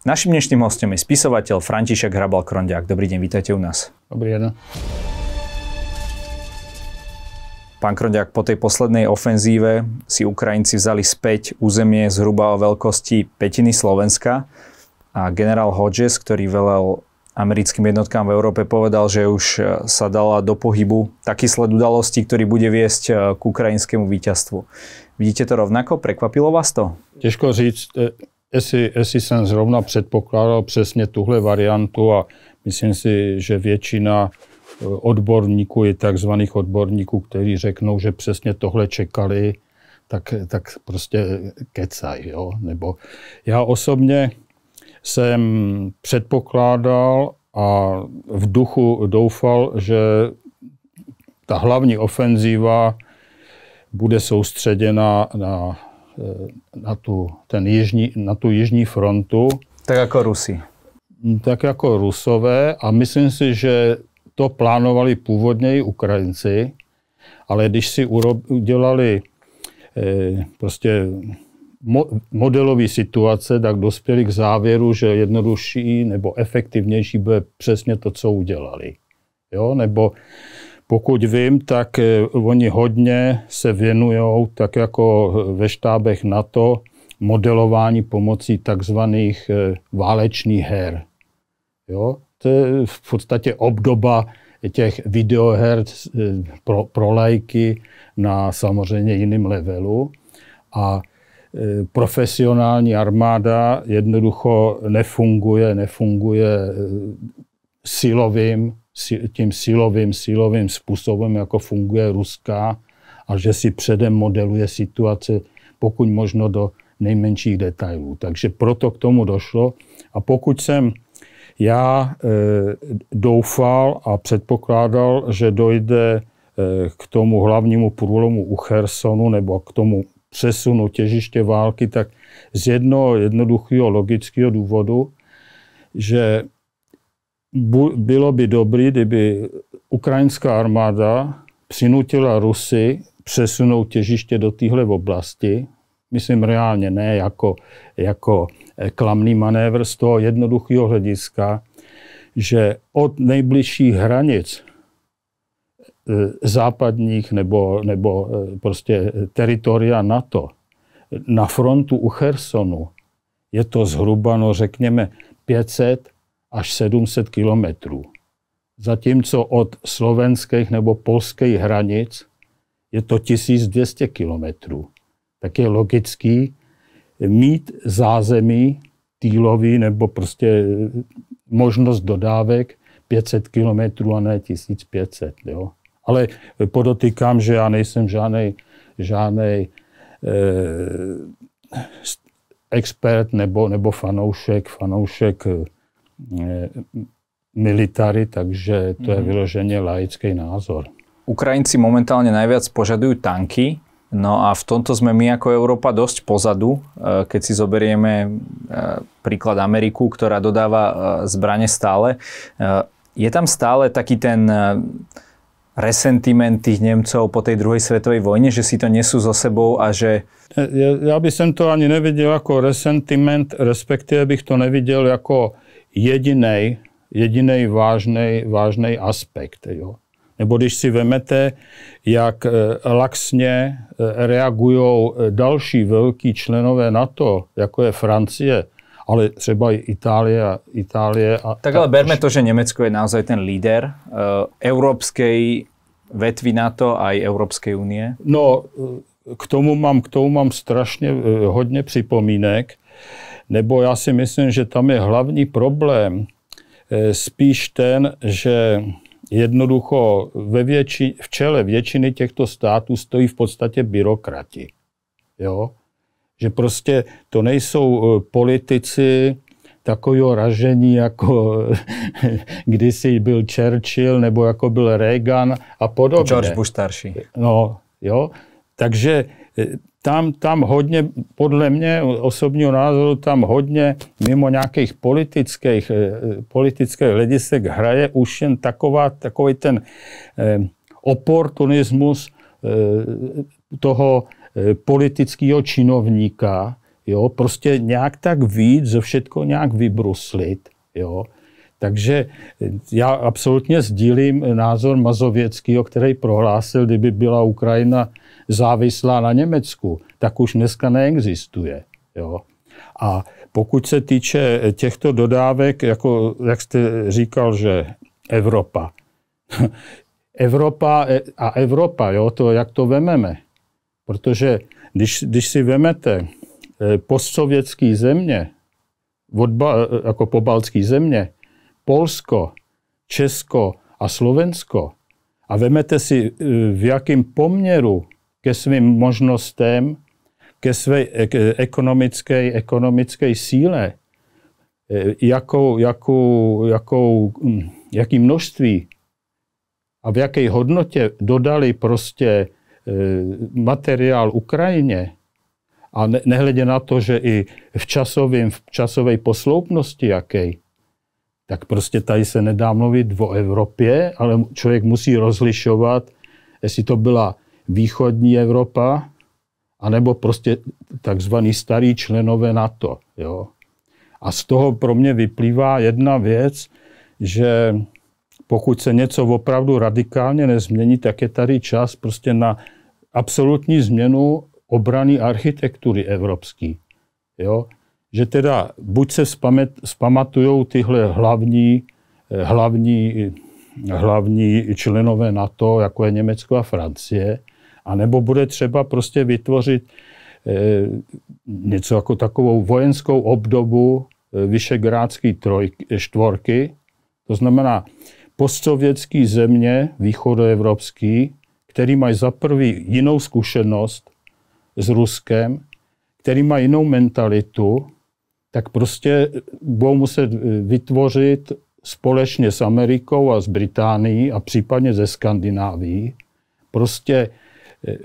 Našim dnešným hostem je spisovateľ František Hrabal Krondiak. Dobrý deň, vítajte u nás. Dobrý deň. Pán Krondiak, po tej poslednej ofenzíve si Ukrajinci vzali späť územie zhruba o veľkosti petiny Slovenska a generál Hodges, ktorý velel americkým jednotkám v Európe, povedal, že už e, sa dala do pohybu taký sled udalostí, ktorý bude viesť e, k ukrajinskému víťazstvu. Vidíte to rovnako? Prekvapilo vás to? Těžko říct. E, jestli, jestli jsem zrovna předpokládal přesně tuhle variantu a myslím si, že většina eh, odborníků i takzvaných odborníků, kteří řeknou, že přesně tohle čekali, tak, tak prostě kecaj, Jo? Nebo já osobně jsem předpokládal a v duchu doufal, že ta hlavní ofenzíva bude soustředěna na Eh, na tu, ten jižní, na tu jižní frontu. Tak jako Rusy. Mm, tak jako Rusové a myslím si, že to plánovali původně i Ukrajinci, ale když si udělali eh, prostě modelový situace, tak dospěli k závěru, že jednodušší nebo efektivnější bude přesně to, co udělali. Jo? Nebo pokud vím, tak eh, oni hodně se věnují, tak jako eh, ve štábech NATO, modelování pomocí takzvaných eh, válečných her. Jo? To je v podstatě obdoba těch videoher pro, pro lajky na samozřejmě jiném levelu. A profesionální armáda jednoducho nefunguje, nefunguje silovým tím silovým silovým způsobem, jako funguje ruská, a že si předem modeluje situace pokud možno do nejmenších detailů. Takže proto k tomu došlo. A pokud jsem já e, doufal a předpokládal, že dojde e, k tomu hlavnímu průlomu u Chersonu nebo k tomu přesunu těžiště války, tak z jednoho jednoduchého logického důvodu, že bylo by dobré, kdyby ukrajinská armáda přinutila Rusy přesunout těžiště do téhle oblasti. Myslím reálně, ne jako, jako eh, klamný manévr z toho jednoduchého hlediska, že od nejbližších hranic eh, západních nebo, nebo eh, prostě teritoria NATO na frontu u Chersonu je to zhruba, no řekněme, 500 až 700 kilometrů. Zatímco od slovenských nebo polských hranic je to 1200 kilometrů. Tak je logický mít zázemí týlový nebo prostě e, možnost dodávek 500 kilometrů a ne 1500. Jo? Ale podotýkám, že já nejsem žádný žádný eh, expert nebo, nebo fanoušek, fanoušek e, Eh, military, takže to je mhm. vyloženě laický názor. Ukrajinci momentálne najviac požadujú tanky, no a v tomto sme my ako Európa dosť pozadu, eh, keď si zoberieme eh, príklad Ameriku, ktorá dodáva zbraně stále. Je tam stále taký ten resentiment tých Němců po té druhé světové vojně, že si to nesou za sebou a že... Já bych to ani neviděl jako resentiment, respektive bych to neviděl jako jediný jediný vážný aspekt. Jo. Nebo když si vemete, jak eh, laxně eh, reagují eh, další velký členové NATO, jako je Francie, ale třeba i Itálie. Itálie a tak ale berme to, že Německo je naozaj ten líder uh, evropské vetvy NATO a i Evropské unie. No, k tomu mám, k tomu mám strašně hodně připomínek. Uh, nebo já si myslím, že tam je hlavní problém eh, spíš ten, že jednoducho ve větši, v čele většiny těchto států stojí v podstatě byrokrati. Jo? Že prostě to nejsou eh, politici takového ražení, jako kdysi byl Churchill nebo jako byl Reagan a podobně. George Bush starší. No, jo. Takže eh, tam, tam hodně, podle mě osobního názoru, tam hodně mimo nějakých politických, eh, politických hledisek hraje už jen taková, takový ten eh, oportunismus eh, toho politického činovníka, jo, prostě nějak tak víc, ze všetko nějak vybruslit, jo. Takže já absolutně sdílím názor Mazověckého, který prohlásil, kdyby byla Ukrajina závislá na Německu, tak už dneska neexistuje. Jo? A pokud se týče těchto dodávek, jako, jak jste říkal, že Evropa. Evropa e, a Evropa, jo, to jak to vememe. Protože když, když si vemete e, postsovětské země, odba, e, jako pobaltské země, Polsko, Česko a Slovensko, a vemete si, v jakém poměru ke svým možnostem, ke své eh, ekonomické, ekonomické síle, eh, jakou, jakou, jakou, hm, jaký množství a v jaké hodnotě dodali prostě eh, materiál Ukrajině, a nehledě na to, že i v, časovém v časové posloupnosti jaké, tak prostě tady se nedá mluvit o Evropě, ale člověk musí rozlišovat, jestli to byla východní Evropa, anebo prostě takzvaný starý členové NATO. Jo. A z toho pro mě vyplývá jedna věc, že pokud se něco opravdu radikálně nezmění, tak je tady čas prostě na absolutní změnu obrany architektury evropský. Jo? Že teda buď se spamet, spamatujou tyhle hlavní, hlavní, hlavní členové NATO, jako je Německo a Francie, a nebo bude třeba prostě vytvořit eh, něco jako takovou vojenskou obdobu eh, Vyšegrádské štvorky, to znamená postsovětské země východoevropský, který mají za prvý jinou zkušenost s Ruskem, který má jinou mentalitu, tak prostě eh, budou muset eh, vytvořit společně s Amerikou a s Británií a případně ze Skandinávií prostě Eh,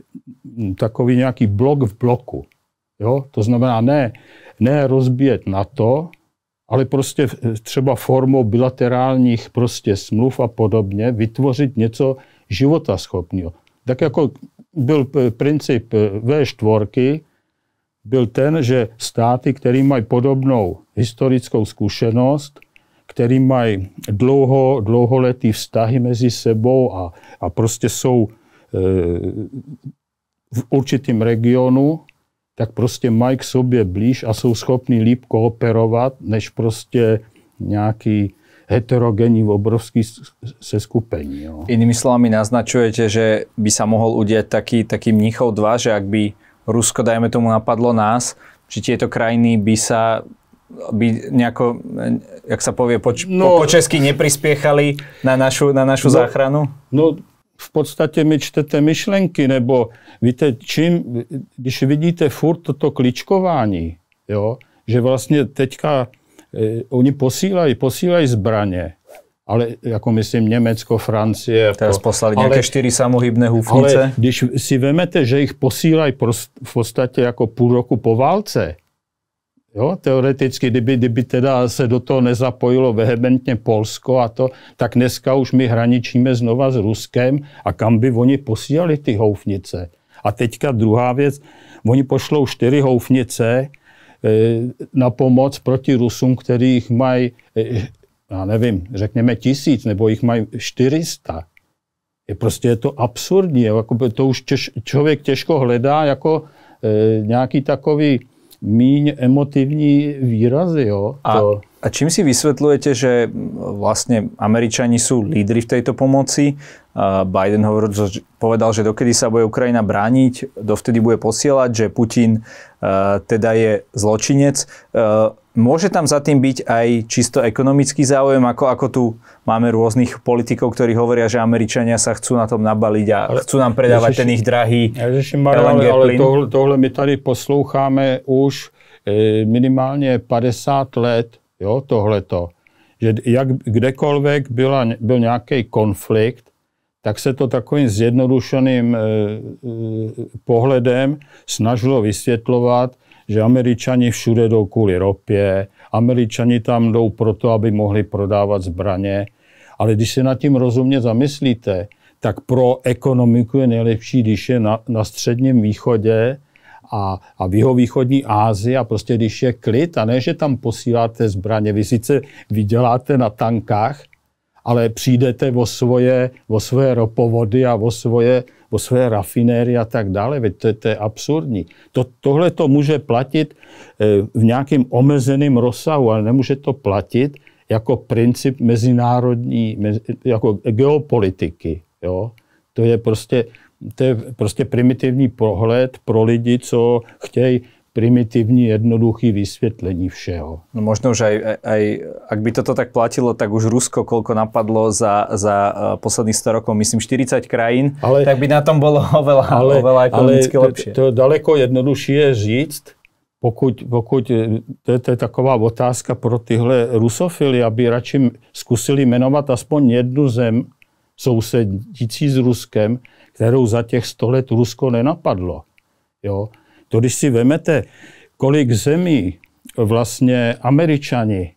takový nějaký blok v bloku. Jo? To znamená ne, ne rozbíjet NATO, ale prostě eh, třeba formou bilaterálních prostě smluv a podobně vytvořit něco života schopného. Tak jako byl eh, princip V4, byl ten, že státy, které mají podobnou historickou zkušenost, který mají dlouho, dlouholetý vztahy mezi sebou a, a prostě jsou v určitém regionu, tak prostě mají k sobě blíž a jsou schopni líp kooperovat, než prostě nějaký heterogenní obrovský seskupení. Jo. Inými slovami naznačujete, že by se mohl udělat taký, taký Mnichov dva, že jak by Rusko, dajme tomu, napadlo nás, že tieto krajiny by se by nějako, jak se povie, po, no, po, česky neprispěchali na našu, na našu no, záchranu? No, v podstatě mi čtete myšlenky, nebo víte, čím, když vidíte furt toto kličkování, jo, že vlastně teďka eh, oni posílají, posílají zbraně, ale jako myslím Německo, Francie. Teraz jako- poslali nějaké čtyři samohybné hufnice. Ale když si vemete, že jich posílají prost, v podstatě jako půl roku po válce, Jo, teoreticky, kdyby, kdyby teda se do toho nezapojilo vehementně Polsko a to, tak dneska už my hraničíme znova s Ruskem a kam by oni posílali ty houfnice. A teďka druhá věc, oni pošlou čtyři houfnice eh, na pomoc proti Rusům, kterých mají, eh, já nevím, řekněme tisíc, nebo jich mají 400. Je prostě je to absurdní, jako to už těž, člověk těžko hledá jako e, nějaký takový míň emotivní výrazy. Jo? A, to... a čím si vysvětlujete, že vlastne Američani sú lídry v tejto pomoci? Biden hovoril, povedal, že dokedy sa bude Ukrajina brániť, dovtedy bude posielať, že Putin teda je zločinec. Môže tam za tým byť aj čisto ekonomický záujem, ako, ako tu máme rôznych politikov, ktorí hovoria, že Američania sa chcú na tom nabaliť a ale chcú nám predávať Ježiši, ten ich drahý Ježiši Mario, LNG ale, plyn. ale tohle, tohle my tady posloucháme už e, minimálně 50 let, jo, tohleto. Že jak kdekoľvek byla, byl nějaký konflikt, tak se to takovým zjednodušeným e, e, pohledem snažilo vysvětlovat, že američani všude jdou kvůli ropě, američani tam jdou proto, aby mohli prodávat zbraně, ale když se nad tím rozumně zamyslíte, tak pro ekonomiku je nejlepší, když je na, na středním východě a, a v jeho východní Ázii a prostě když je klid a ne, že tam posíláte zbraně. Vy sice vyděláte na tankách, ale přijdete o svoje, o svoje ropovody a o svoje o své rafinéry a tak dále, veď to, to je absurdní. To, tohle to může platit eh, v nějakým omezeném rozsahu, ale nemůže to platit jako princip mezinárodní, jako geopolitiky. Jo? To je prostě to je prostě primitivní pohled pro lidi, co chtějí primitivní, jednoduchý vysvětlení všeho. No možno, že aj, aj, ak by toto tak platilo, tak už Rusko, koľko napadlo za, za eh, posledných 100 rokov, myslím 40 krajín, ale, tak by na tom bylo oveľa, ale, oveľa ekonomicky ale lepšie. To, to daleko jednodušší je říct, pokud, pokud eh, to, to je taková otázka pro tyhle rusofily, aby radši zkusili jmenovat aspoň jednu zem sousedící s Ruskem, kterou za těch 100 let Rusko nenapadlo. Jo? To, když si vemete, kolik zemí vlastně američani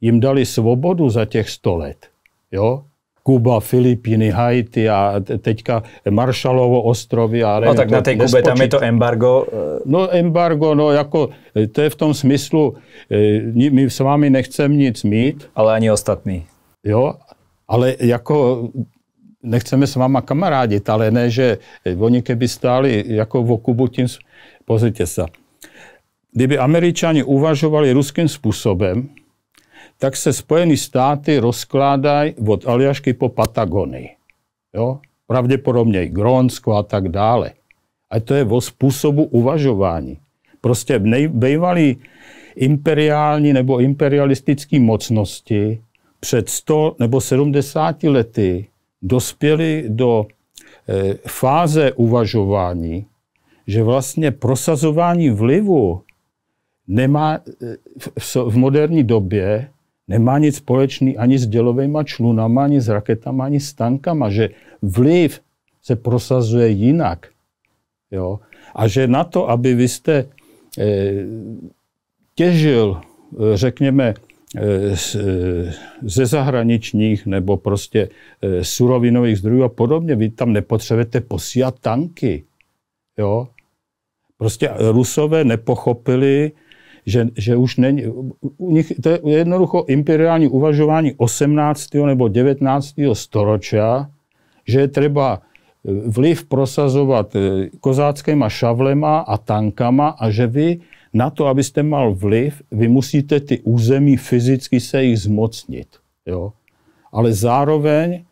jim dali svobodu za těch 100 let, jo? Kuba, Filipíny, Haiti a teďka Maršalovo ostrovy. A nevím, no tak na té Kube tam je to embargo. Eh. No embargo, no jako eh, to je v tom smyslu, eh, my s vámi nechceme nic mít. Ale ani ostatní. Jo, ale jako nechceme s váma kamarádit, ale ne, že oni keby stáli jako v Kubu tím, Pozrite sa. Kdyby Američani uvažovali ruským způsobem, tak se Spojené státy rozkládají od Aljašky po Patagonii. Jo? Pravděpodobně i Grónsko a tak dále. A to je o způsobu uvažování. Prostě bývalý imperiální nebo imperialistický mocnosti před 100 nebo 70 lety dospěli do e, fáze uvažování, že vlastně prosazování vlivu nemá e, v, v moderní době nemá nic společný ani s dělovými člunama, ani s raketama, ani s tankama, že vliv se prosazuje jinak. Jo? A že na to, aby vy jste e, těžil, e, řekněme, ze zahraničních nebo prostě surovinových zdrojů a podobně, vy tam nepotřebujete posílat tanky. Jo? Prostě Rusové nepochopili, že, že už není, u nich, to je jednoducho imperiální uvažování 18. nebo 19. storočia, že je třeba eh, vliv prosazovat eh, kozáckýma šavlema a tankama a že vy na to, abyste mal vliv, vy musíte ty území fyzicky se jich zmocnit. Jo? Ale zároveň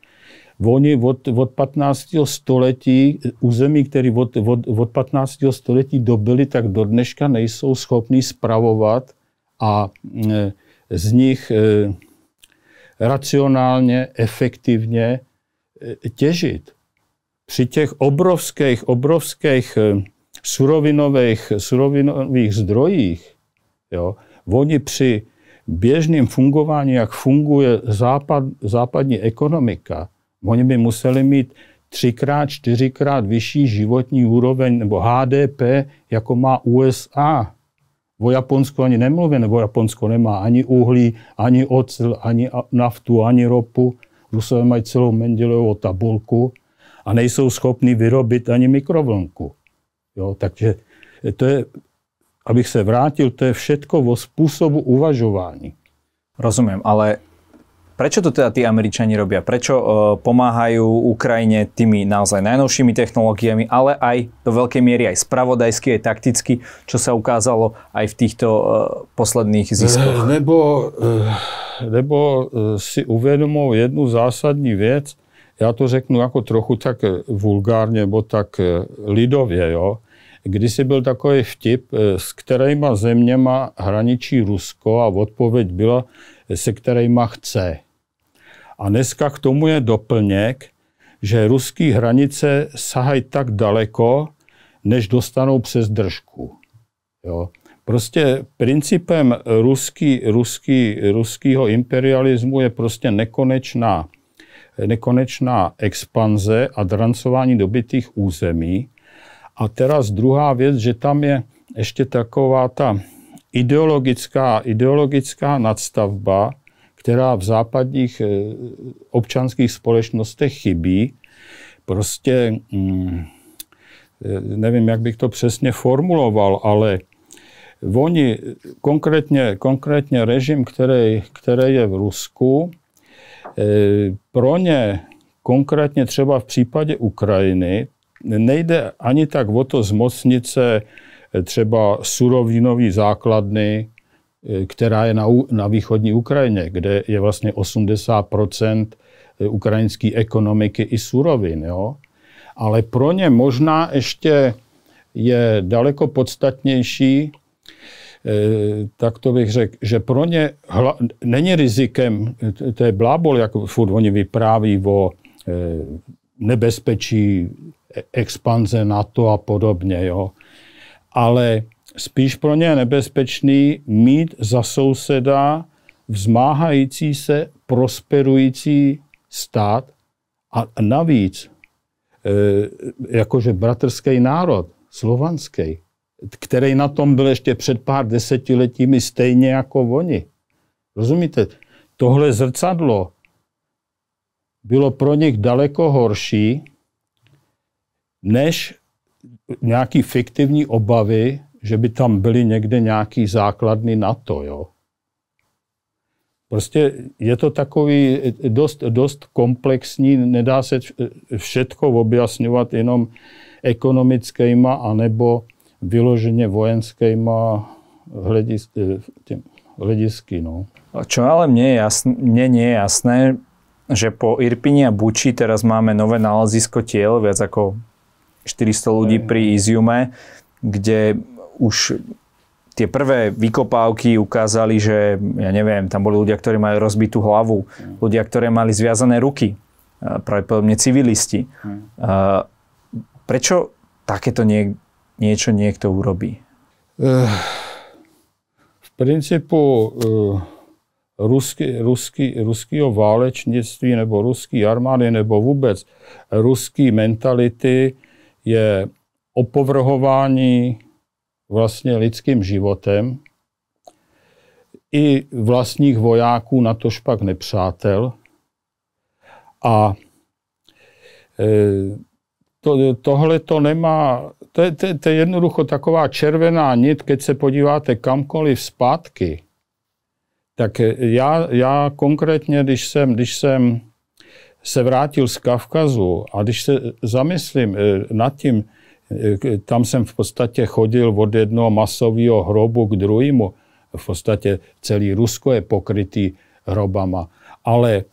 Oni od, od 15. století, území, které od, od, od 15. století dobili, tak do dneška nejsou schopni spravovat a e, z nich e, racionálně, efektivně e, těžit. Při těch obrovských, obrovských surovinových, surovinových zdrojích, jo, oni při běžném fungování, jak funguje západ, západní ekonomika, Oni by museli mít třikrát, čtyřikrát vyšší životní úroveň nebo HDP, jako má USA. O Japonsku ani nemluvím, nebo Japonsko nemá ani uhlí, ani ocel, ani naftu, ani ropu. Rusové mají celou Mendelovou tabulku a nejsou schopni vyrobit ani mikrovlnku. Jo, takže to je, abych se vrátil, to je všetko o způsobu uvažování. Rozumím, ale Prečo to teda tí Američani robia? Prečo uh, pomáhajú Ukrajine tými naozaj najnovšími technológiami, ale aj do veľkej miery aj spravodajsky, aj takticky, čo sa ukázalo aj v týchto uh, posledných ziskoch? Nebo, eh, nebo eh, eh, si uvědomou jednu zásadní věc, já to řeknu jako trochu tak vulgárně nebo tak lidově, jo. Kdysi byl takový vtip, s kterýma zeměma hraničí Rusko a odpověď byla, se kterýma chce. A dneska k tomu je doplněk, že ruské hranice sahají tak daleko, než dostanou přes držku. Jo? Prostě principem ruský, ruský, ruského imperialismu je prostě nekonečná, nekonečná expanze a drancování dobytých území. A teraz druhá věc, že tam je ještě taková ta ideologická, ideologická nadstavba, která v západních eh, občanských společnostech chybí. Prostě, mm, eh, nevím, jak bych to přesně formuloval, ale oni, konkrétně, konkrétně režim, který, který je v Rusku, eh, pro ně konkrétně třeba v případě Ukrajiny nejde ani tak o to zmocnit se třeba surovinový základny Eh, která je na, na východní Ukrajině, kde je vlastně 80 eh, ukrajinské ekonomiky i surovin. Jo? Ale pro ně možná ještě je daleko podstatnější, eh, tak to bych řekl, že pro ně hla, není rizikem, to je blábol, jak furt oni vypráví o nebezpečí e, expanze NATO a podobně, jo. Ale spíš pro ně nebezpečný mít za souseda vzmáhající se prosperující stát a navíc e, jakože bratrský národ, slovanský, který na tom byl ještě před pár desetiletími stejně jako oni. Rozumíte? Tohle zrcadlo bylo pro nich daleko horší než nějaký fiktivní obavy, že by tam byly někde nějaký základny na to, jo. Prostě je to takový eh, dost, dost komplexní, nedá se eh, všetko objasňovat jenom ekonomickýma anebo vyloženě vojenskýma eh, hledisky. No. no. Čo ale mně je jasné, mně nie je jasné, že po Irpině a Buči teraz máme nové nalezisko těl, viac jako 400 lidí při Iziume, kde už tie prvé vykopávky ukázali, že ja neviem, tam boli ľudia, ktorí mali rozbitú hlavu, ľudia, ktoré mali zviazané ruky, pravdepodobne civilisti. Hmm. Prečo takéto nie, niečo niekto urobí? Eh, v principu eh, ruský ruský ruskýho válečnictví nebo ruský armády nebo vůbec ruský mentality je opovrhování vlastně lidským životem i vlastních vojáků, na tož pak nepřátel. A e, to, tohle to nemá, to je, to, to je jednoducho taková červená nit, keď se podíváte kamkoliv zpátky, tak já, já konkrétně, když jsem, když jsem se vrátil z Kavkazu a když se zamyslím e, nad tím, tam jsem v podstatě chodil od jednoho masového hrobu k druhému. V podstatě celý Rusko je pokrytý hrobama. Ale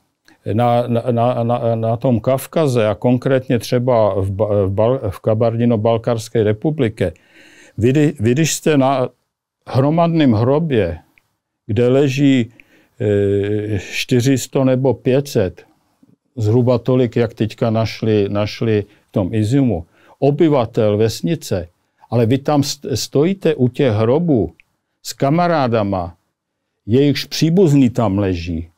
na, na, na, na tom Kavkaze a konkrétně třeba v, v, v Kabardino-Balkarské republice vy, vy když jste na hromadném hrobě, kde leží e, eh, 400 nebo 500, zhruba tolik, jak teďka našli, našli v tom Iziumu, obyvatel vesnice, ale vy tam stojíte u těch hrobů s kamarádama, jejichž příbuzní tam leží.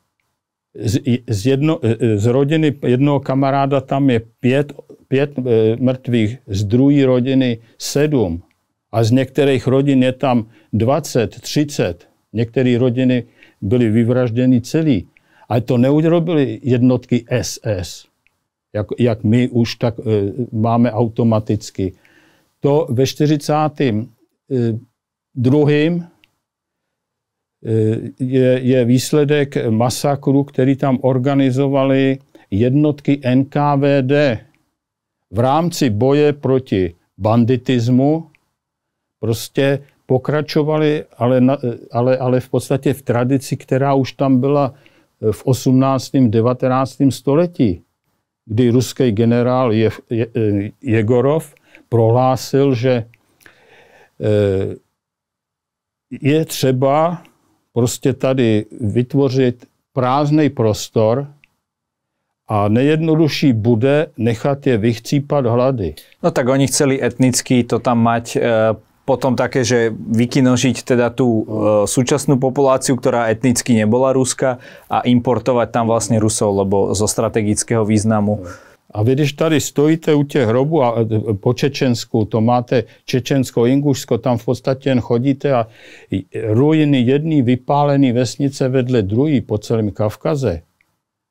Z, z, jedno, e, e, z rodiny jednoho kamaráda tam je pět, pět e, mrtvých, z druhé rodiny sedm. A z některých rodin je tam 20, 30. Některé rodiny byly vyvražděny celý. Ale to neudělali jednotky SS jak, jak my už tak e, máme automaticky. To ve 42. E, eh, eh, je, je výsledek masakru, který tam organizovali jednotky NKVD v rámci boje proti banditismu. Prostě pokračovali, ale, na, ale, ale v podstatě v tradici, která už tam byla v 18. 19. století kdy ruský generál Je, Je, Jegorov prohlásil, že eh, je třeba prostě tady vytvořit prázdný prostor a nejjednodušší bude nechat je vychcípat hlady. No tak oni chceli etnicky to tam mať eh, potom také, že vykinožiť teda tú no. e, súčasnú populáciu, ktorá etnicky nebola Ruska a importovať tam vlastne Rusov, lebo zo strategického významu. No. A vy, když tady stojíte u těch hrobů a e, po Čečensku, to máte Čečensko, Ingušsko, tam v podstatě jen chodíte a e, ruiny jedný vypálený vesnice vedle druhé po celém Kavkaze.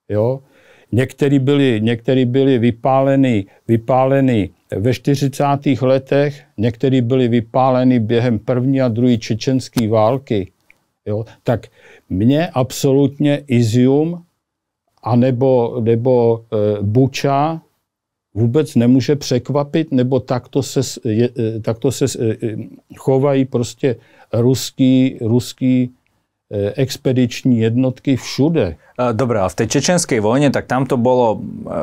Jo? Některý byli, některý byli vypálený, vypálený ve 40. letech někteří byli vypáleni během první a druhé čečenské války. Jo? Tak mě absolutně Izium a nebo, nebo e, Buča vůbec nemůže překvapit, nebo takto se, je, e, takto se e, e, chovají prostě ruský, ruský expediční jednotky všude. Dobrá, v té čečenské vojně, tak tam to e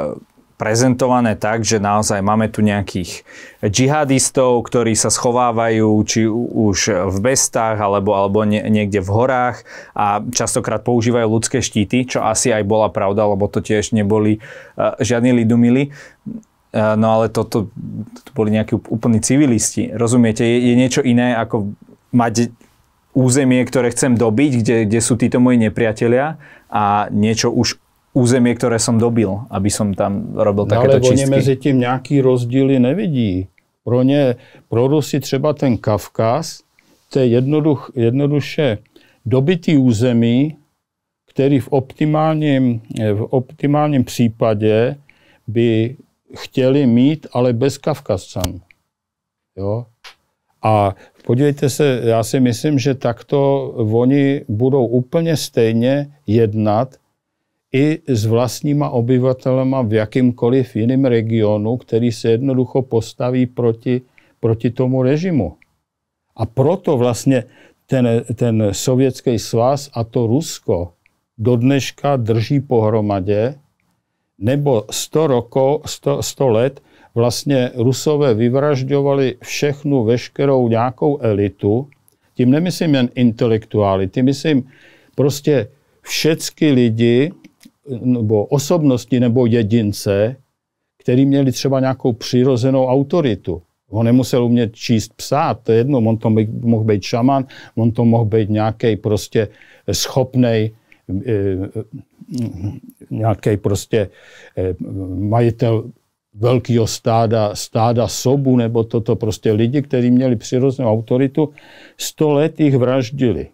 prezentované tak, že naozaj máme tu nejakých džihadistov, ktorí sa schovávajú či už v bestách alebo, alebo niekde v horách a častokrát používajú ľudské štíty, čo asi aj bola pravda, lebo to tiež neboli e, žiadni lidumili. E, no ale toto to, to boli nejakí úplní civilisti. Rozumiete, je, je niečo iné ako mať územie, ktoré chcem dobiť, kde, kde sú títo moji nepriatelia a niečo už územie, ktoré som dobil, aby som tam robil no, takéto ale čistky. Ale oni mezi tím nějaký rozdíly nevidí. Pro ně, pro Rusy třeba ten Kavkaz, to je jednoduch, jednoduše dobitý území, který v optimálním, v optimálním případě by chtěli mít, ale bez Kavkazcan. Jo? A podívejte se, já si myslím, že takto oni budou úplně stejně jednat i s vlastníma obyvatelema v jakýmkoliv jiném regionu, který se jednoducho postaví proti, proti tomu režimu. A proto vlastně ten, ten sovětský svaz a to Rusko do dneška drží pohromadě, nebo 100, roko, 100, 100 let vlastně Rusové vyvražďovali všechnu, veškerou nějakou elitu, tím nemyslím jen intelektuály, tím myslím prostě všecky lidi, nebo osobnosti nebo jedince, který měli třeba nějakou přirozenou autoritu. On nemusel umět číst, psát, to je jedno, on to mohl být šaman, on to mohl být nějaký prostě schopnej, eh, nějaký prostě eh, majitel velkého stáda, stáda sobu, nebo toto prostě lidi, kteří měli přirozenou autoritu, sto let jich vraždili.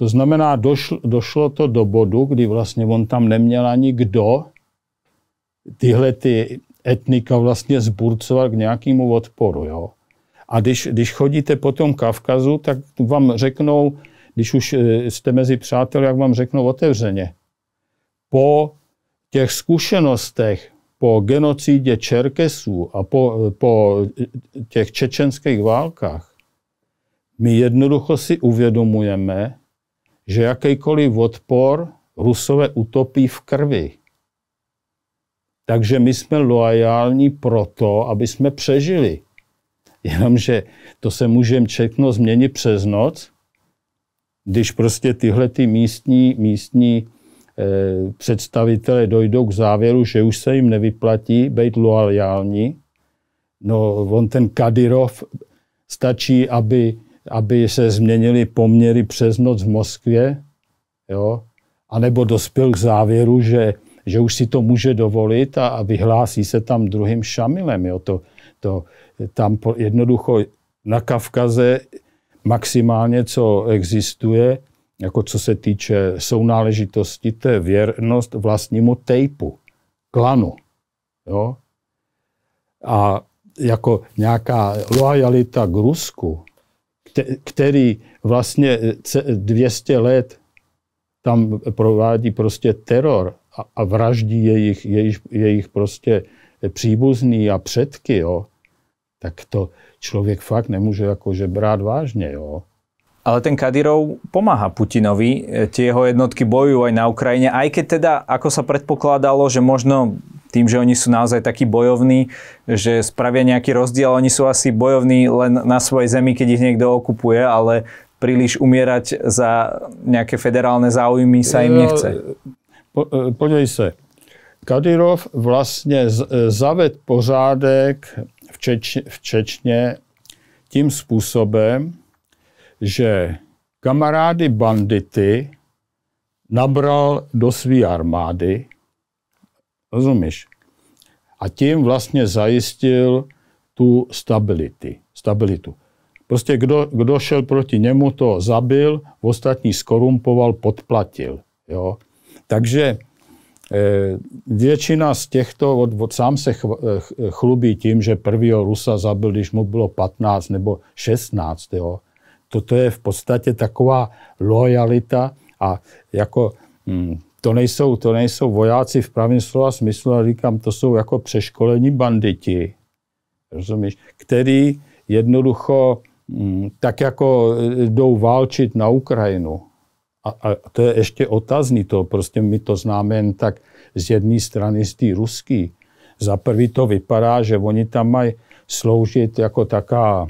To znamená, došlo, došlo to do bodu, kdy vlastně on tam neměl ani kdo tyhle ty etnika vlastně zburcovat k nějakému odporu. Jo? A když, když chodíte po tom Kavkazu, tak vám řeknou, když už eh, jste mezi přáteli, jak vám řeknou otevřeně. Po těch zkušenostech, po genocídě Čerkesů a po, po těch čečenských válkách, my jednoducho si uvědomujeme, že jakýkoliv odpor Rusové utopí v krvi. Takže my jsme loajální proto, aby jsme přežili. Jenomže to se můžeme všechno změnit přes noc, když prostě tyhle ty místní, místní eh, představitelé dojdou k závěru, že už se jim nevyplatí být loajální. No, on ten Kadyrov stačí, aby aby se změnily poměry přes noc v Moskvě, jo, anebo dospěl k závěru, že, že už si to může dovolit a, a vyhlásí se tam druhým šamilem. Jo. To, to, tam po, jednoducho na Kavkaze maximálně, co existuje, jako co se týče sounáležitosti, to je věrnost vlastnímu tejpu, klanu. Jo? A jako nějaká loajalita k Rusku, který vlastně 200 e, let tam provádí prostě teror a, vraždí jejich, jejich, jejich prostě příbuzný a předky, jo, tak to člověk fakt nemůže jakože brát vážně, jo. Ale ten Kadyrov pomáhá Putinovi, e, tie jeho jednotky bojujú aj na Ukrajine, aj keď teda, ako sa predpokladalo, že možno tým, že oni sú naozaj takí bojovní, že spravia nejaký rozdiel. Oni sú asi bojovní len na svojej zemi, keď ich niekto okupuje, ale príliš umierať za nejaké federálne záujmy sa im no, nechce. Po, e, podívej se. Kadyrov vlastně e, zaved pořádek v, Čeč, v Čečne tím způsobem, že kamarády bandity nabral do své armády, Rozumíš? A tím vlastně zajistil tu stability, stabilitu. Prostě kdo, kdo šel proti němu, to zabil, ostatní skorumpoval, podplatil. Jo? Takže eh, Většina z těchto, od, od, sám se eh, eh, chlubí tím, že prvního Rusa zabil, když mu bylo 15 nebo 16. Jo. Toto je v podstatě taková lojalita a jako hm, to nejsou, to nejsou vojáci v pravém slova smyslu, ale říkám, to jsou jako přeškolení banditi, rozumíš, který jednoducho mm, tak jako e, jdou válčit na Ukrajinu. A, a to je ještě otazný to, prostě my to známe jen tak z jedné strany, z té ruský. Za prvý to vypadá, že oni tam mají sloužit jako taká,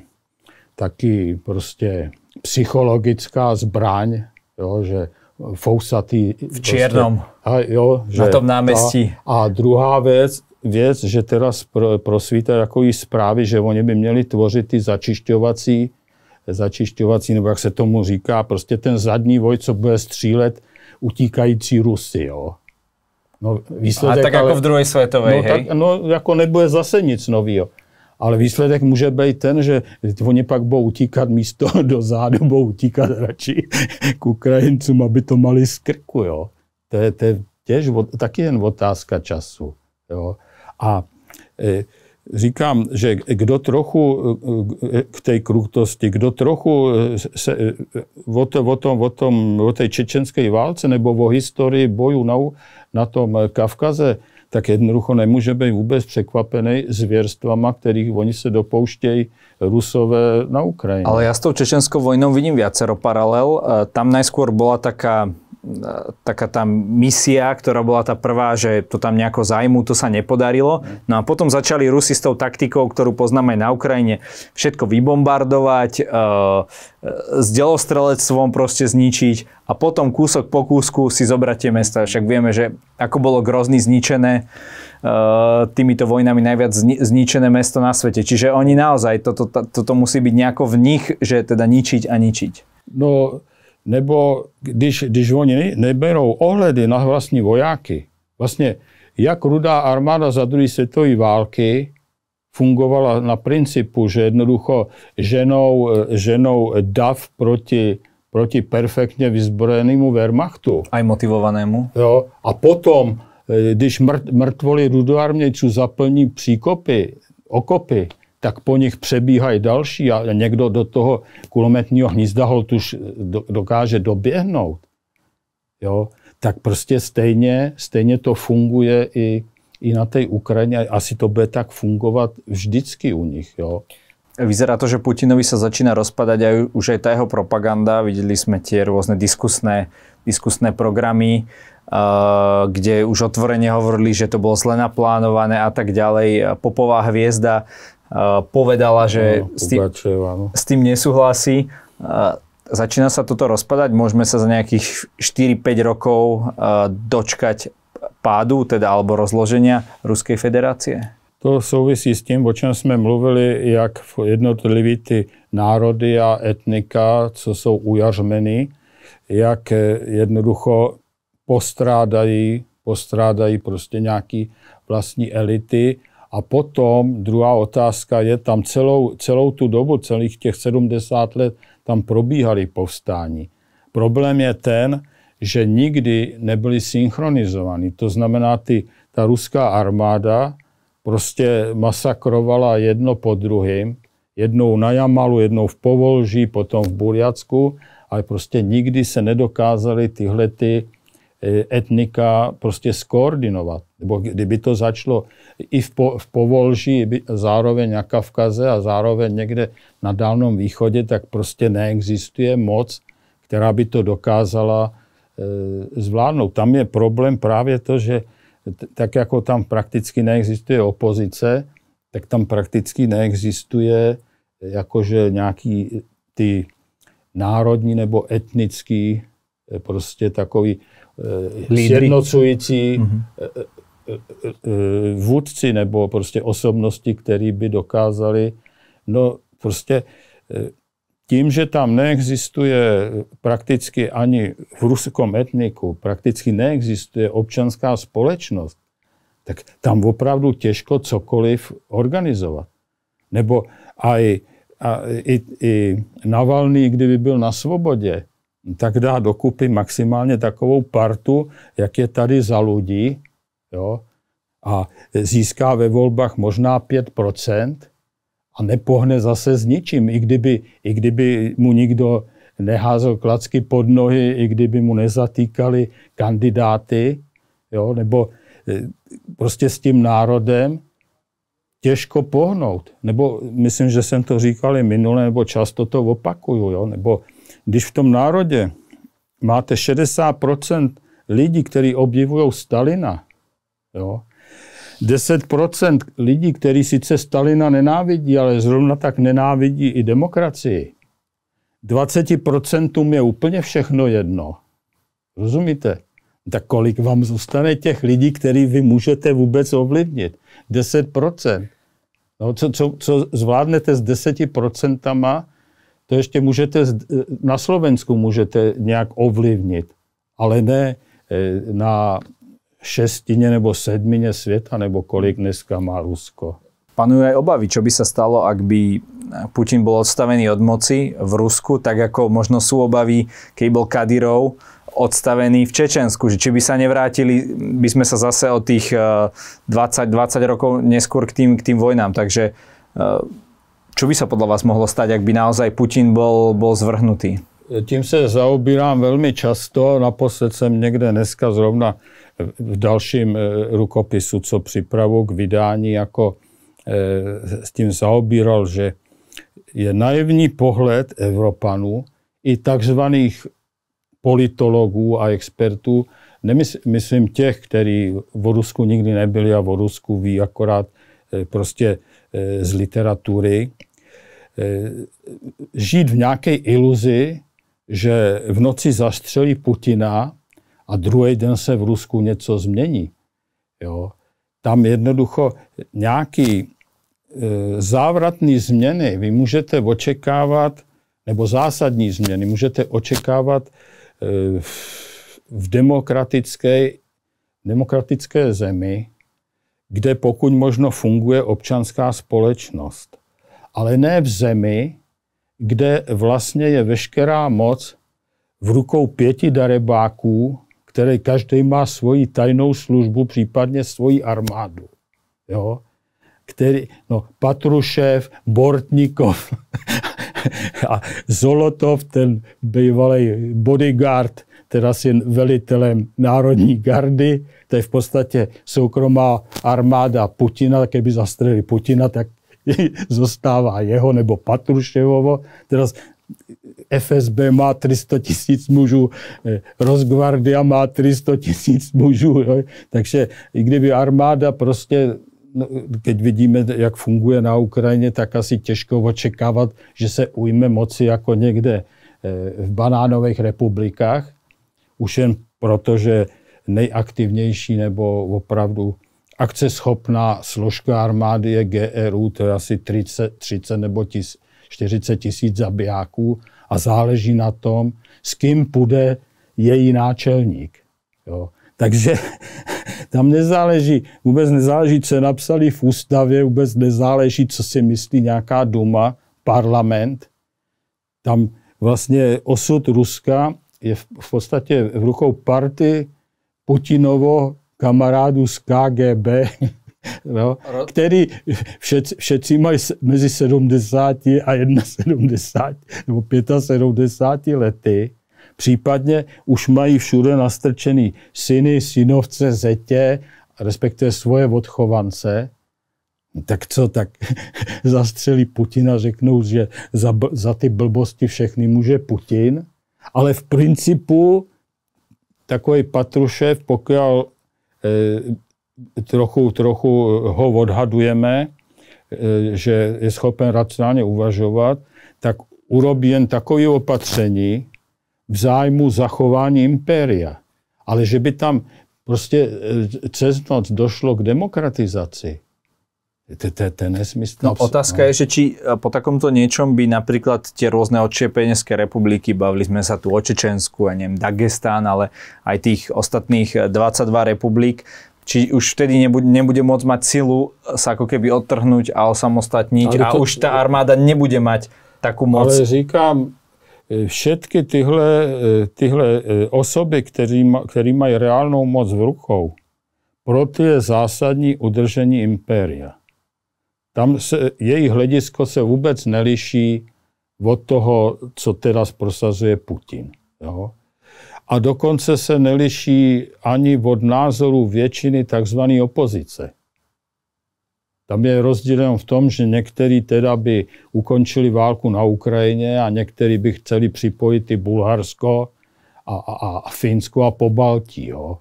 taky prostě psychologická zbraň, jo, že fousatý. V prostě- černom a jo, že na tom náměstí. A, a druhá věc, věc, že teraz pro, prosvíte takový zprávy, že oni by měli tvořit ty začišťovací, začišťovací, nebo jak se tomu říká, prostě ten zadní voj, co bude střílet utíkající Rusy, jo. No, výsledek, a tak jako ale, jako v druhé světové, no, hej? Tak, no, jako nebude zase nic nového ale výsledek může být ten, že oni pak budou utíkat místo do zádu, budou utíkat radši k Ukrajincům, aby to mali z krku. Jo. To je, to je těž, taky jen otázka času. Jo. A e, říkám, že kdo trochu k e, e, té krutosti, kdo trochu e, se, o, to, o, tom, o, tom, o té čečenské válce nebo o historii bojů na, na tom Kavkaze, tak jednoducho nemůže být vůbec překvapený zvěrstvama, kterých oni se dopouštějí Rusové na Ukrajině. Ale já s tou čečenskou vojnou vidím viacero paralel. E, tam najskôr byla taká taká tá misia, ktorá bola tá prvá, že to tam nejako zajmú, to sa nepodarilo. No a potom začali Rusi s tou taktikou, ktorú poznáme na Ukrajine, všetko vybombardovať, eh, eh, s delostrelectvom proste zničiť a potom kúsok po kúsku si zobrať tie mesta. Však vieme, že ako bolo grozný zničené, eh, týmito vojnami najviac zničené mesto na svete. Čiže oni naozaj, toto, toto musí byť nejako v nich, že teda ničiť a ničiť. No, nebo když, když oni neberou ohledy na vlastní vojáky, vlastně jak rudá armáda za druhé světové války fungovala na principu, že jednoducho ženou, ženou dav proti, proti perfektně vyzbrojenému Wehrmachtu. A motivovanému. Jo, a potom, eh, když mrt, mrtvoli rudoarmějců zaplní příkopy, okopy, tak po nich přebíhají další a někdo do toho kulometního hnízda tuž eh, dokáže doběhnout, jo, tak prostě stejně, stejně to funguje i, i na té Ukrajině. Asi to bude tak fungovat vždycky u nich. Jo. Vyzerá to, že Putinovi se začíná rozpadat a už je ta jeho propaganda. viděli jsme ty různé diskusné, diskusné programy, uh, kde už otvorene hovorili, že to bolo zle naplánované a tak ďalej. Popová hviezda Eh, povedala, že no, s, tým, s tým nesúhlasí. Eh, začína sa toto rozpadať, môžeme sa za nejakých 4-5 rokov eh, dočkať pádu, teda alebo rozloženia Ruskej federácie? To souvisí s tím, o čem jsme mluvili, jak jednotliví ty národy a etnika, co jsou ujařmeny, jak jednoducho postrádají, postrádají prostě nějaký vlastní elity a potom druhá otázka je, tam celou, celou tu dobu, celých těch 70 let, tam probíhaly povstání. Problém je ten, že nikdy nebyly synchronizovány. To znamená, ty, ta ruská armáda prostě masakrovala jedno po druhém, jednou na Jamalu, jednou v Povolží, potom v Burjacku, ale prostě nikdy se nedokázaly tyhle ty eh, etnika prostě skoordinovat nebo kdyby to začalo i v, po, v Povolží, zároveň na Kavkaze a zároveň někde na Dálnom východě, tak prostě neexistuje moc, která by to dokázala e, zvládnout. Tam je problém právě to, že t- tak jako tam prakticky neexistuje opozice, tak tam prakticky neexistuje e, jakože nějaký e, ty národní nebo etnický e, prostě takový e, sjednocující mm-hmm. Eh, vůdci nebo prostě osobnosti, který by dokázali, no prostě eh, tím, že tam neexistuje prakticky ani v ruskom etniku, prakticky neexistuje občanská společnost, tak tam opravdu těžko cokoliv organizovat. Nebo aj, a, i, i Navalný, kdyby byl na svobodě, tak dá dokupy maximálně takovou partu, jak je tady za lidi, jo, a získá ve volbách možná 5% a nepohne zase s ničím, i kdyby, i kdyby mu nikdo neházel klacky pod nohy, i kdyby mu nezatýkali kandidáty, jo, nebo e, prostě s tím národem těžko pohnout. Nebo myslím, že jsem to říkal i minule, nebo často to opakuju, jo, nebo když v tom národě máte 60% lidí, kteří obdivují Stalina, Jo. 10% lidí, kteří sice Stalina nenávidí, ale zrovna tak nenávidí i demokracii. 20% je úplně všechno jedno. Rozumíte? Tak kolik vám zůstane těch lidí, který vy můžete vůbec ovlivnit? 10%. No, co, co, co zvládnete s 10%, to ještě můžete, eh, na Slovensku můžete nějak ovlivnit, ale ne eh, na šestině nebo sedmině světa, nebo kolik dneska má Rusko. Panuje aj obavy, čo by sa stalo, ak by eh, Putin bol odstavený od moci v Rusku, tak ako možno sú obavy, keď bol Kadyrov odstavený v Čečensku, že či by sa nevrátili, by sme sa zase o tých 20-20 eh, rokov neskôr k tým, k tým vojnám. Takže eh, čo by sa podľa vás mohlo stať, ak by naozaj Putin bol, bol zvrhnutý? Tím se zaobírám velmi často. Naposled jsem někde dneska zrovna v dalším eh, rukopisu, co připravu k vydání, jako eh, s tím zaobíral, že je naivní pohled Evropanů i takzvaných politologů a expertů, nemyslím těch, kteří v Rusku nikdy nebyli a v Rusku ví akorát eh, prostě z literatury, žít v nějaké iluzi, že v noci zastřelí Putina a druhý den se v Rusku něco změní. Jo? Tam jednoducho nějaký e, závratný změny vy můžete očekávat, nebo zásadní změny můžete očekávat e, v demokratické, demokratické zemi, kde pokud možno funguje občanská společnost. Ale ne v zemi, kde vlastně je veškerá moc v rukou pěti darebáků, které každý má svoji tajnou službu, případně svoji armádu. Jo? Který, no, Patrušev, Bortnikov a Zolotov, ten bývalý bodyguard, teda si velitelem Národní gardy, to je v podstatě soukromá armáda Putina, kdyby zastřelili Putina, tak zůstává jeho nebo Patruševovo. Teda FSB má 300 tisíc mužů, eh, Rosgvardia má 300 tisíc mužů. Jo? Takže i kdyby armáda prostě No, keď vidíme, jak funguje na Ukrajině, tak asi těžko očekávat, že se ujme moci jako někde eh, v banánových republikách, už jen proto, že nejaktivnější nebo opravdu akceschopná složka armády je GRU, to je asi 30, 30 nebo tis, 40 tisíc zabijáků a záleží na tom, s kým půjde její náčelník. Jo. Takže tam nezáleží, vůbec nezáleží, co je napsali v ústavě, vůbec nezáleží, co si myslí nějaká duma, parlament. Tam vlastně osud Ruska je v, v podstatě v rukou party Putinovo kamarádů z KGB, no, který všet, všetci mají mezi 70 a 71 nebo 75 lety, případně už mají všude nastrčený syny, synovce, zetě, respektive svoje odchovance, tak co, tak zastřelí Putina, řeknou, že za, za ty blbosti všechny může Putin, ale v principu takový Patrušev, pokud trochu, trochu eh, ho odhadujeme, eh, že je schopen racionálně uvažovat, tak urobí jen takové opatření v zájmu zachování impéria. Ale že by tam prostě cez eh, noc došlo k demokratizaci, to je nesmysl. No, otázka no. je, že či po takomto niečom by napríklad tie rôzne odčepeneské republiky, bavili sme sa tu o Čečensku, ja neviem, Dagestán, ale aj tých ostatných 22 republik, či už vtedy nebude, nebude môcť mať silu sa ako keby odtrhnúť a osamostatniť ale a to, už ta armáda nebude mať takú moc. Ale říkám, e, všetky tyhle, e, tyhle e, osoby, ktorí majú mají reálnou moc v rukou, proto je zásadní udržení impéria. Tam se, jejich hledisko se vůbec neliší od toho, co teda prosazuje Putin. Jo? a dokonce se neliší ani od názorů většiny tzv. opozice. Tam je rozdíl v tom, že někteří teda by ukončili válku na Ukrajině a někteří by chtěli připojit i Bulharsko a, a, a Finsko a Baltí, Jo.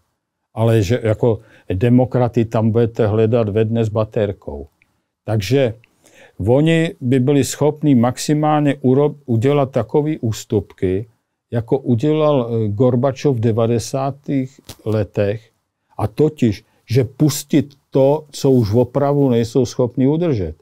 Ale že jako demokraty tam budete hledat ve dne s baterkou. Takže oni by byli schopni maximálně urob, udělat takové ústupky, jako udělal eh, Gorbačov v 90. letech, a totiž, že pustit to, co už opravdu nejsou schopni udržet.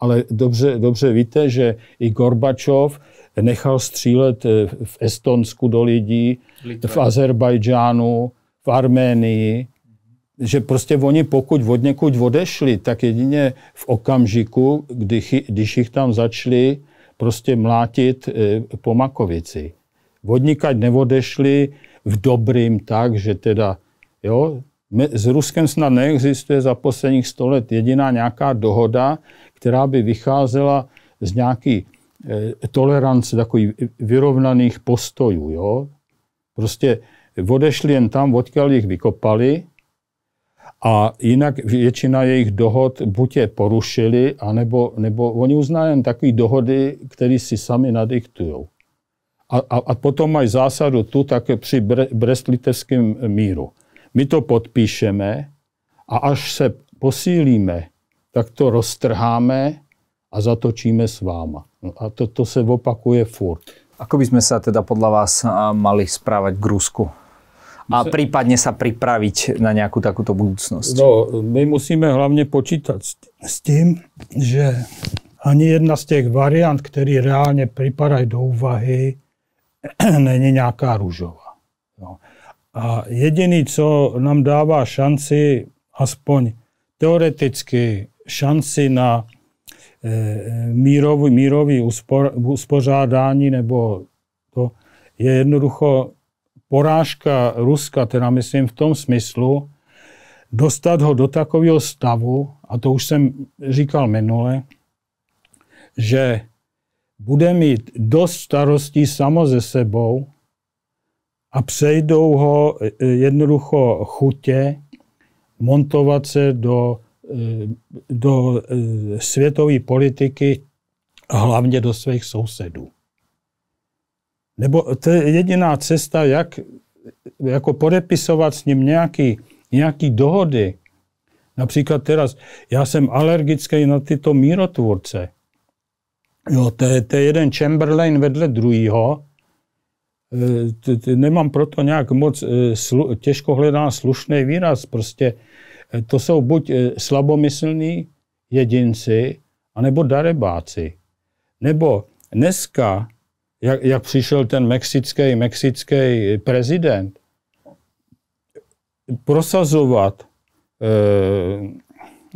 Ale dobře, dobře víte, že i Gorbačov nechal střílet eh, v Estonsku do lidí, Litva. v Azerbajdžánu, v Arménii, že prostě oni pokud od někud odešli, tak jedině v okamžiku, kdy, když jich tam začali prostě mlátit eh, po Makovici. Vodnikať neodešli v dobrým tak, že teda, jo, s Ruskem snad neexistuje za posledních 100 let jediná nějaká dohoda, která by vycházela z nějaký eh, tolerance takových vyrovnaných postojů. Jo? Prostě odešli jen tam, odkud jich vykopali a jinak většina jejich dohod buď je porušili, anebo, nebo oni uznají jen takové dohody, které si sami nadiktujou a, a, a potom mají zásadu tu také při bre, breslitevském míru. My to podpíšeme a až se posílíme, tak to roztrháme a zatočíme s váma. No a to, to se opakuje furt. Ako by jsme se teda podle vás mali správať k Rusku? A se... případně se připravit na nějakou takovou budoucnost? No, my musíme hlavně počítat s tím, že ani jedna z těch variant, které reálně připadají do úvahy, není nějaká růžová. No. A jediný, co nám dává šanci, aspoň teoreticky šanci na e, mírový, mírový uspor, uspořádání nebo to, je jednoducho porážka Ruska, teda myslím v tom smyslu, dostat ho do takového stavu, a to už jsem říkal minule, že bude mít dost starostí samo ze sebou a přejdou ho e, e, jednoducho chutě montovat se do, e, do světové politiky, hlavně do svých sousedů. Nebo to je jediná cesta, jak jako podepisovat s ním nějaký, nějaký dohody. Například teraz, já jsem alergický na tyto mírotvůrce. Jo, to je, to je jeden Chamberlain vedle druhého, e, nemám proto nějak moc e, slu, těžko hledá slušný výraz. Prostě e, to jsou buď slabomyslní jedinci, anebo darebáci. Nebo dneska, jak, jak přišel ten mexický, mexický prezident, prosazovat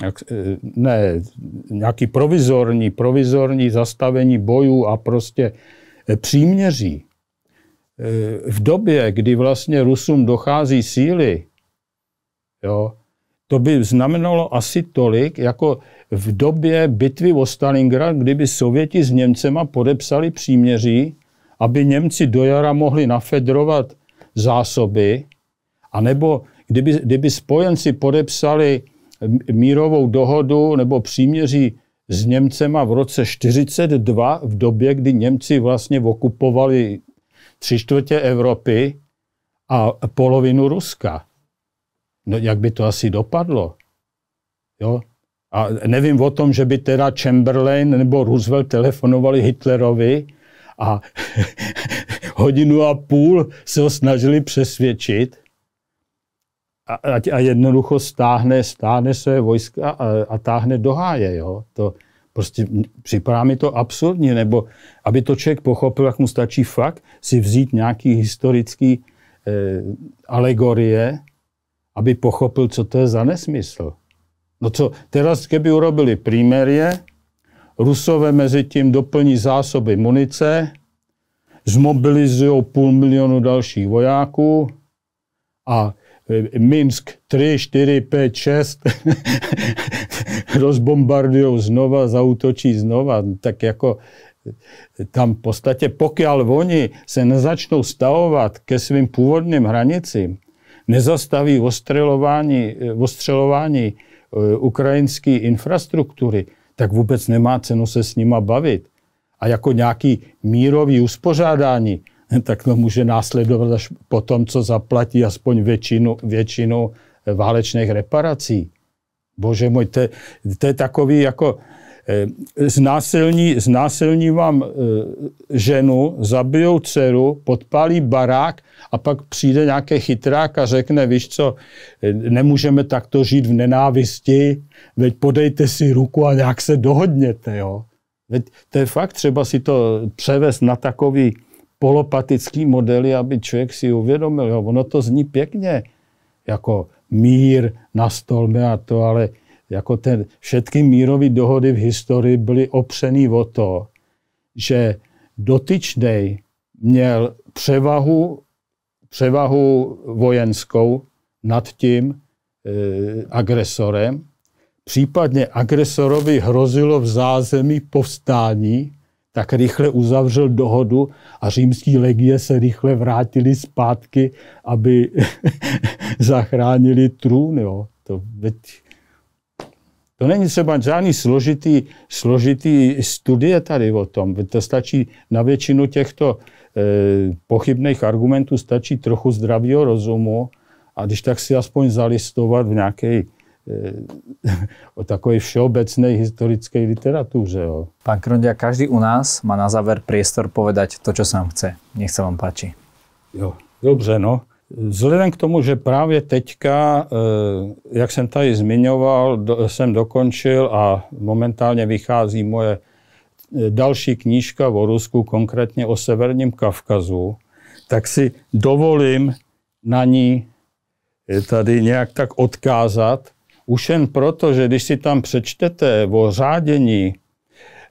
jak, eh, ne, nějaký provizorní, provizorní zastavení bojů a prostě eh, příměří. Eh, v době, kdy vlastně Rusům dochází síly, jo, to by znamenalo asi tolik, jako v době bitvy o Stalingrad, kdyby Sověti s Němcema podepsali příměří, aby Němci do jara mohli nafedrovat zásoby, anebo kdyby, kdyby spojenci podepsali mírovou dohodu nebo příměří s Němcema v roce 42, v době, kdy Němci vlastně okupovali tři čtvrtě Evropy a polovinu Ruska. No jak by to asi dopadlo? Jo? A nevím o tom, že by teda Chamberlain nebo Roosevelt telefonovali Hitlerovi a hodinu a půl se ho snažili přesvědčit, a, a jednoducho stáhne, stáhne své vojska a, a táhne do háje. Jo? To prostě připadá mi to absurdní, nebo aby to člověk pochopil, jak mu stačí fakt si vzít nějaký historický eh, alegorie, aby pochopil, co to je za nesmysl. No co, teraz kdyby urobili primérie, Rusové mezi tím doplní zásoby munice, zmobilizují půl milionu dalších vojáků a Minsk 3, 4, 5, 6 rozbombardují znova, zautočí znova, tak jako eh, tam v podstatě, pokud oni se nezačnou stavovat ke svým původním hranicím, nezastaví ostřelování, eh, ostřelování eh, ukrajinské infrastruktury, tak vůbec nemá cenu se s nima bavit. A jako nějaký mírový uspořádání, tak to může následovat až po tom, co zaplatí aspoň většinu, většinu eh, válečných reparací. Bože můj, to, to je takový jako eh, znásilní, znásilní vám eh, ženu, zabijou dceru, podpálí barák a pak přijde nějaký chytrák a řekne, víš co, nemůžeme takto žít v nenávisti, veď podejte si ruku a nějak se dohodněte, jo. Veď to je fakt třeba si to převést na takový polopatický modely, aby člověk si uvědomil, jo, ono to zní pěkně, jako mír na stolme a to, ale jako ten, všetky mírové dohody v historii byly opřený o to, že dotyčnej měl převahu, převahu vojenskou nad tím e, agresorem, případně agresorovi hrozilo v zázemí povstání, tak rychle uzavřel dohodu a římský legie se rychle vrátili zpátky, aby zachránili trůn. Jo. To, veď, to není třeba žádný složitý, složitý studie tady o tom. To stačí na většinu těchto e, pochybných argumentů stačí trochu zdravého rozumu a když tak si aspoň zalistovat v nějaké Eh, o takové všeobecnej historické literatuře. Jo. Pán Krondia, každý u nás má na záver priestor povedať to, čo sa vám chce. Nech sa vám páči. Jo, dobře, no. Vzhledem k tomu, že právě teďka, eh, jak jsem tady zmiňoval, jsem dokončil a momentálně vychází moje eh, další knížka o Rusku, konkrétně o Severním Kavkazu, tak si dovolím na ní tady nějak tak odkázat, už jen proto, že když si tam přečtete o řádění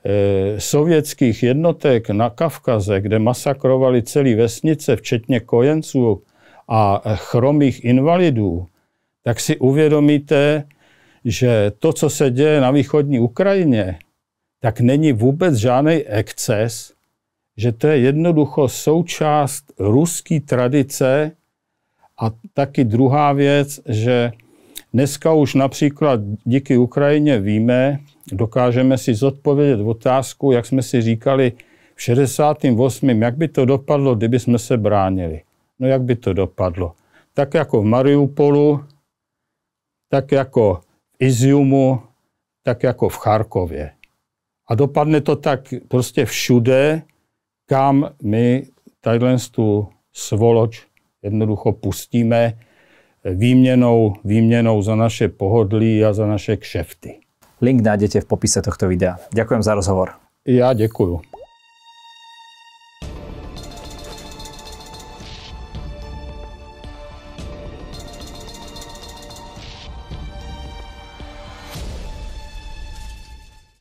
eh, sovětských jednotek na Kavkaze, kde masakrovali celé vesnice, včetně kojenců a chromých invalidů, tak si uvědomíte, že to, co se děje na východní Ukrajině, tak není vůbec žádný exces, že to je jednoducho součást ruské tradice a taky druhá věc, že Dneska už například díky Ukrajině víme, dokážeme si zodpovědět otázku, jak jsme si říkali v 68. jak by to dopadlo, kdyby jsme se bránili. No jak by to dopadlo? Tak jako v Mariupolu, tak jako v Iziumu, tak jako v Charkově. A dopadne to tak prostě všude, kam my tadyhle tu svoloč jednoducho pustíme, výměnou, výměnou za naše pohodlí a za naše kšefty. Link nájdete v popise tohto videa. Ďakujem za rozhovor. Já děkuju.